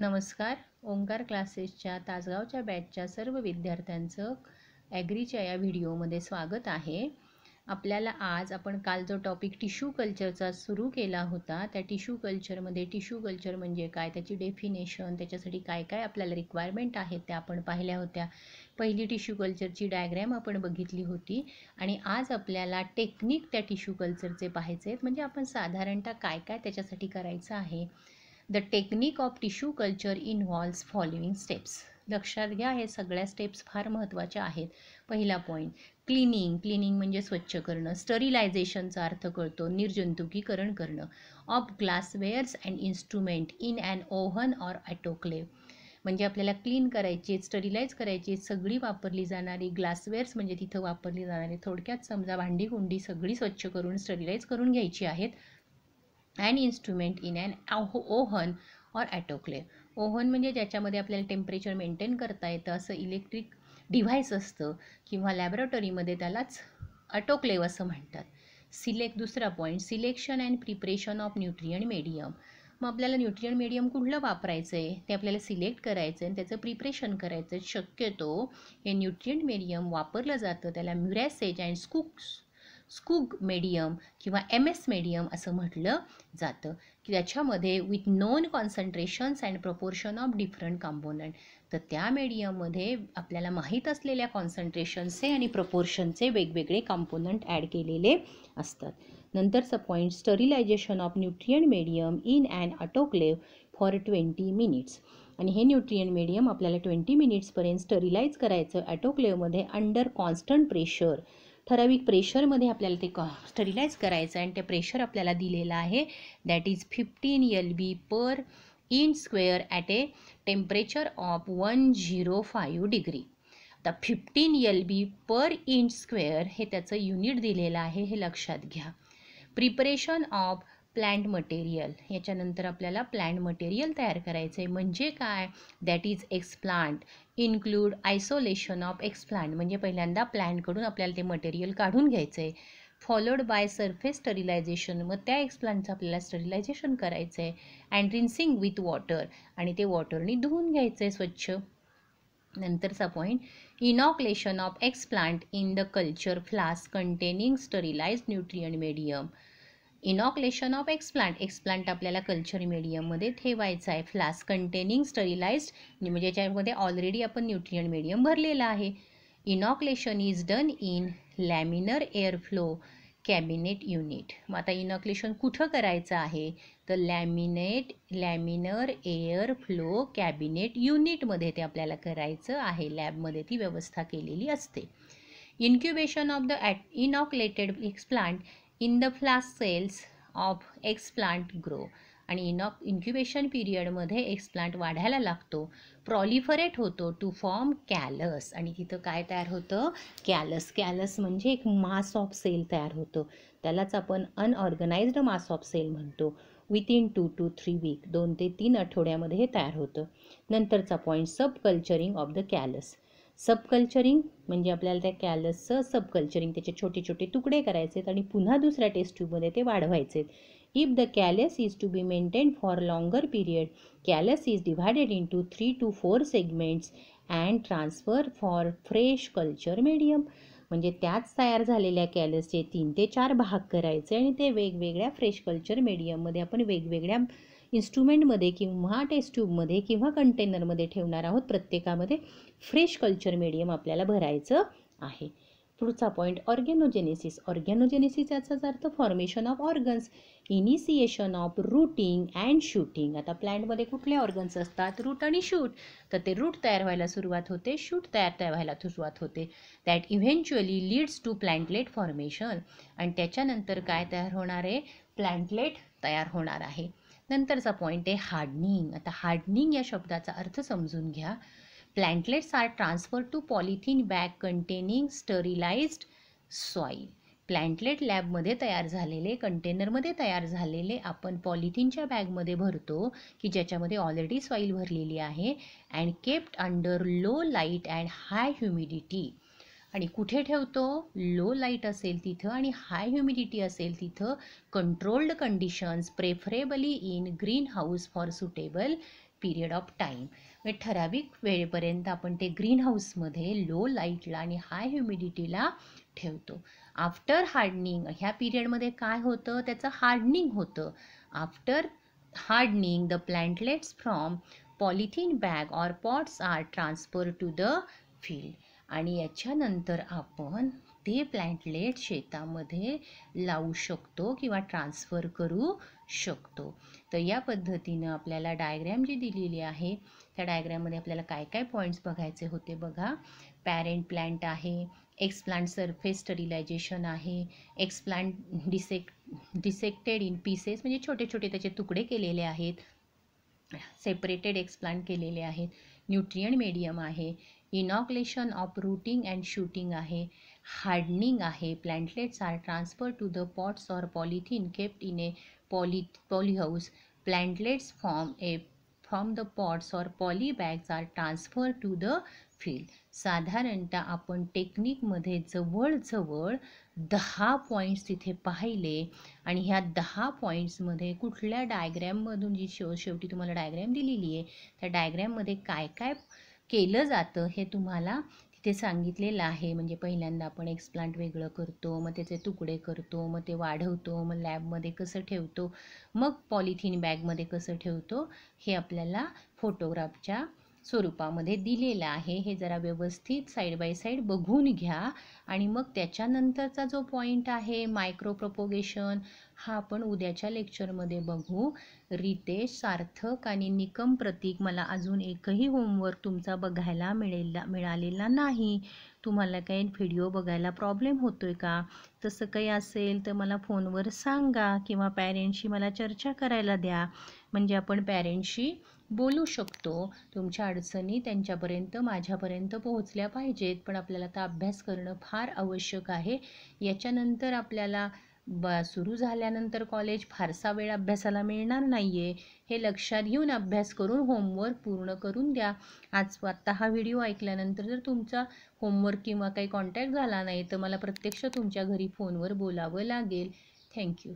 नमस्कार ओंकार क्लासेसच्या तासगावच्या बॅचच्या सर्व विद्यार्थ्यांचं ॲग्रीच्या या व्हिडिओमध्ये स्वागत आहे आपल्याला आज आपण काल जो टॉपिक टिश्यू कल्चरचा सुरू केला होता त्या टिश्यू कल्चरमध्ये टिश्यू कल्चर म्हणजे काय त्याची डेफिनेशन त्याच्यासाठी काय काय आपल्याला रिक्वायरमेंट आहेत त्या आपण पाहिल्या होत्या पहिली टिश्यू कल्चरची डायग्रॅम आपण बघितली होती आणि आज आपल्याला टेक्निक त्या टिश्यू कल्चरचे पाहायचे आहेत म्हणजे आपण साधारणतः काय काय त्याच्यासाठी करायचं आहे the technique of tissue culture involves following steps लक्षात घ्या हे सगळ्या स्टेप्स फार महत्त्वाच्या आहेत पहिला पॉईंट क्लिनिंग क्लिनिंग म्हणजे स्वच्छ करणं स्टरिलायझेशनचा अर्थ कळतो निर्जंतुकीकरण करणं of glasswares and instrument in and oven or autoclave म्हणजे आपल्याला क्लीन करायचे स्टरिलाइज करायचे सगळी वापरली जाणारी ग्लासवेअर्स म्हणजे तिथं वापरली जाणारी थोडक्यात समजा भांडी कुंडी सगळी स्वच्छ करून स्टरिलाइज करून घ्यायची आहेत and instrument in and oven or autoclave oven म्हणजे ज्याच्यामध्ये आपल्याला टेम्परेचर मेंटेन करता येतं असं इलेक्ट्रिक डिव्हाइस असतं किंवा लॅबोरेटरीमध्ये त्यालाच अटोक्लेव असं म्हणतात सिलेक्ट दुसरा point selection and preparation of nutrient medium मग आपल्याला न्यूट्रियन मीडियम कुठलं वापरायचं आहे ते आपल्याला सिलेक्ट करायचं आहे आणि त्याचं प्रिपरेशन करायचं शक्यतो हे न्यूट्रियन मीडियम वापरलं जातं त्याला Murashige and Skoog's Skoog medium किंवा एम एस मीडियम असं म्हटलं जातं की त्याच्यामध्ये with known concentrations and proportion of different component तर त्या मीडियममध्ये आपल्याला माहीत असलेल्या कॉन्सन्ट्रेशनचे आणि प्रपोर्शनचे वेगवेगळे कॉम्पोनंट ॲड केलेले असतात नंतरचं point sterilisation of nutrient medium in and autoclave for twenty minutes आणि हे न्यूट्रियन मीडियम आपल्याला ट्वेंटी मिनिट्सपर्यंत स्टरिलाइज करायचं ॲटोक्लेवमध्ये अंडर कॉन्स्टंट प्रेशर ठराविक प्रेशरमध्ये आपल्याला ते क स्टरिलाइज करायचं आणि ते प्रेशर आपल्याला दिलेलं आहे that is fifteen L B per inch square at a temperature of one zero five degree आता fifteen L B per inch square हे त्याचं युनिट दिलेलं आहे हे लक्षात घ्या प्रिपरेशन ऑफ प्लॅन्ट मटेरियल याच्यानंतर आपल्याला प्लॅन्ट मटेरियल तयार करायचं आहे म्हणजे काय that is explant include isolation of explant म्हणजे पहिल्यांदा प्लॅन्टकडून आपल्याला ते मटेरियल काढून घ्यायचं आहे फॉलोड बाय सरफेस स्टरिलायझेशन मग त्या एक्सप्लांटचं आपल्याला स्टरिलायझेशन करायचं आहे अँड रिन्सिंग विथ वॉटर आणि ते वॉटरनी धुवून घ्यायचं आहे स्वच्छ नंतरचा point inoculation of explant in the culture flask containing sterilise nutrient medium inoculation of explant explant आपल्याला कल्चर मीडियममध्ये ठेवायचा आहे फ्लास्क कंटेनिंग स्टरिलाइज्ड म्हणजे ज्यामध्ये ऑलरेडी आपण न्यूट्रियन मीडियम भरलेलं आहे inoculation is done in laminar airflow cabinet unit मग आता इनॉक्लेशन कुठं करायचं आहे तर laminate laminar air flow cabinet युनिटमध्ये ते आपल्याला करायचं आहे लॅबमध्ये ती व्यवस्था केलेली असते incubation of the at inoculated explant in the flask cells of explant grow आणि इन इन्क्युबेशन पिरियडमध्ये एक्सप्लांट वाढायला लागतो प्रॉलिफरेट होतो टू फॉर्म कॅलस आणि तिथं काय तयार होतं कॅलस कॅलस म्हणजे एक मास ऑफ सेल तयार होतं त्यालाच आपण अनऑर्गनाइज्ड मास ऑफ सेल म्हणतो within two two three week दोन ते तीन आठवड्यामध्ये हे तयार होतं नंतरचा point subculturing of the callus subculturing म्हणजे आपल्याला त्या कॅलसचं सबकल्चरिंग त्याचे छोटे छोटे तुकडे करायचे आहेत आणि पुन्हा दुसऱ्या टेस्ट ट्यूबमध्ये ते वाढवायचे आहेत if the callus is to be maintain for longer period callus is divided to three to four segments and transfer for fresh culture medium म्हणजे त्याच तयार झालेल्या कॅलसचे तीन ते चार भाग करायचे आणि ते वेगवेगळ्या फ्रेश कल्चर मीडियममध्ये आपण वेगवेगळ्या इन्स्ट्रुमेंटमध्ये किंवा टेस्ट ट्यूबमध्ये किंवा कंटेनरमध्ये ठेवणार आहोत प्रत्येकामध्ये फ्रेश कल्चर मीडियम आपल्याला भरायचं आहे पुढचा पॉईंट ऑर्गॅनोजेनेसिस ऑर्गॅनोजेनेसिस याचाच अर्थ formation of organs initiation of rooting and shooting आता प्लॅन्टमध्ये कुठले ऑर्गन्स असतात रूट आणि शूट तर ते रूट तयार व्हायला सुरुवात होते शूट तयार व्हायला सुरुवात होते that eventually leads to plantlet formation आणि त्याच्यानंतर काय तयार होणार आहे प्लॅन्टलेट तयार होणार आहे नंतरचा पॉईंट आहे हार्डनिंग आता हार्डनिंग या शब्दाचा अर्थ समजून घ्या Plantlets are transferred to polythene bag containing sterilized soil. प्लॅन्टलेट लॅबमध्ये तयार झालेले कंटेनरमध्ये तयार झालेले आपण पॉलिथिनच्या बॅगमध्ये भरतो की ज्याच्यामध्ये ऑलरेडी सॉईल भरलेली आहे and kept under low light and high humidity आणि कुठे ठेवतो लो लाईट असेल तिथं आणि हाय ह्युमिडिटी असेल तिथं controlled conditions preferably in green house for suitable period of time ठराविक वेळेपर्यंत आपण ते ग्रीन हाऊसमध्ये लो लाईटला आणि हाय ह्युमिडिटीला ठेवतो आफ्टर हार्डनिंग ह्या पिरियडमध्ये काय होतं त्याचं हार्डनिंग होतं after hardening the plantlets from polythene bag or pots are transfer to the field आणि याच्यानंतर आपण ते प्लॅन्टलेट शेतामध्ये लावू शकतो किंवा ट्रान्सफर करू शकतो तर या पद्धतीनं आपल्याला डायग्रॅम जी दिलेली आहे त्या डायग्रॅममध्ये आपल्याला काय काय पॉईंट्स बघायचे होते बघा पॅरेंट प्लांट आहे एक्सप्लांट सरफेस स्टरिलायझेशन आहे explant dissect dissected in pieces म्हणजे छोटे छोटे त्याचे तुकडे केलेले आहेत सेपरेटेड एक्सप्लांट केलेले आहेत न्यूट्रियन मीडियम आहे inoculation of rooting and shooting आहे हार्डनिंग आहे plantlets are transfer to the pots or polythene kept in a poly polyhouse plantlets form a from pots pots poly bags are transfer to the field साधारणतः आपण टेक्निकमध्ये जवळजवळ दहा points तिथे पाहिले आणि ह्या दहा पॉईंट्समध्ये कुठल्या डायग्रॅममधून जी शेव शेवटी तुम्हाला डायग्रॅम दिलेली आहे त्या डायग्रॅममध्ये काय काय केलं जातं हे तुम्हाला ते सांगितलेलं आहे म्हणजे पहिल्यांदा आपण एक्सप्लांट वेगळं करतो मग त्याचे तुकडे करतो मग ते वाढवतो मग लॅबमध्ये कसं ठेवतो मग पॉलिथिन बॅगमध्ये कसं ठेवतो हे आपल्याला फोटोग्राफच्या स्वरूपामध्ये दिलेला आहे हे जरा व्यवस्थित साईड बाय साईड बघून घ्या आणि मग त्याच्यानंतरचा जो पॉईंट आहे मायक्रो प्रपोगेशन हा आपण उद्याच्या लेक्चरमध्ये बघू रितेश सार्थक आणि निकम प्रतीक मला अजून एकही होमवर्क तुमचा बघायला मिळेला मिळालेला नाही तुम्हाला काही व्हिडिओ बघायला प्रॉब्लेम होतो आहे का तसं काही असेल तर मला फोनवर सांगा किंवा पॅरेंटशी मला चर्चा करायला द्या म्हणजे आपण पॅरेंटशी बोलू शकतो तुमच्या अडचणी त्यांच्यापर्यंत माझ्यापर्यंत पोहोचल्या पाहिजेत पण आपल्याला आता अभ्यास करणं फार आवश्यक आहे याच्यानंतर आपल्याला ब सुरू झाल्यानंतर कॉलेज फारसा वेळ अभ्यासाला मिळणार नाही आहे हे लक्षात घेऊन अभ्यास करून होमवर्क पूर्ण करून द्या आज आत्ता हा व्हिडिओ ऐकल्यानंतर जर तुमचा होमवर्क किंवा काही कॉन्टॅक्ट झाला नाही तर मला प्रत्यक्ष तुमच्या घरी फोनवर बोलावं लागेल थँक्यू